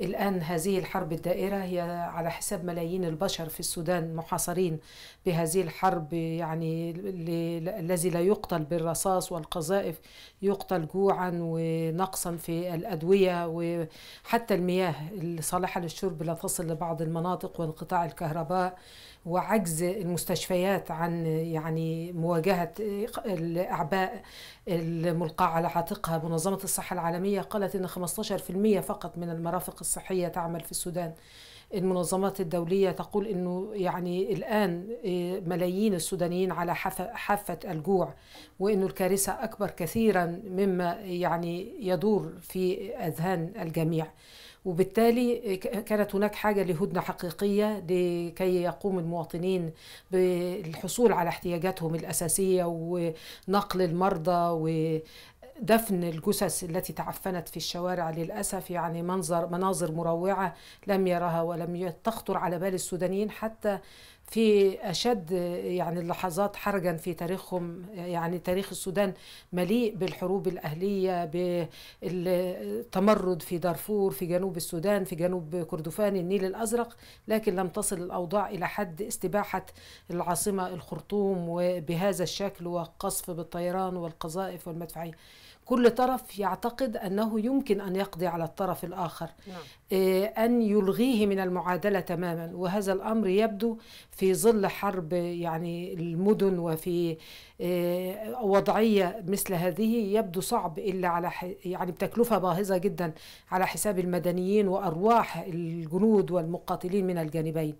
الآن هذه الحرب الدائرة هي على حساب ملايين البشر في السودان محاصرين بهذه الحرب يعني الذي لا يقتل بالرصاص والقذائف يقتل جوعا ونقصا في الأدوية وحتى المياه الصالحة للشرب لا تصل لبعض المناطق وانقطاع الكهرباء وعجز المستشفيات عن يعني مواجهة الأعباء الملقاة على عاتقها منظمة الصحة العالمية قالت أن 15% فقط من المرافق الصحية تعمل في السودان المنظمات الدولية تقول أنه يعني الآن إيه، ملايين السودانيين على حافة الجوع وأنه الكارثة أكبر كثيرا مما يعني يدور في أذهان الجميع وبالتالي كانت هناك حاجة لهدنة حقيقية لكي يقوم المواطنين بالحصول على احتياجاتهم الأساسية ونقل المرضى دفن الجثث التي تعفنت في الشوارع للأسف يعني منظر مناظر مروعة لم يرها ولم تخطر على بال السودانيين حتى في أشد يعني اللحظات حرجا في تاريخهم يعني تاريخ السودان مليء بالحروب الأهلية بالتمرد في دارفور في جنوب السودان في جنوب كردفان النيل الأزرق لكن لم تصل الأوضاع إلى حد استباحة العاصمة الخرطوم وبهذا الشكل والقصف بالطيران والقذائف والمدفعية كل طرف يعتقد انه يمكن ان يقضي على الطرف الاخر نعم. إيه، ان يلغيه من المعادله تماما وهذا الامر يبدو في ظل حرب يعني المدن وفي آه، وضعية مثل هذه يبدو صعب إلا على يعني بتكلفة باهظة جدا على حساب المدنيين وأرواح الجنود والمقاتلين من الجانبين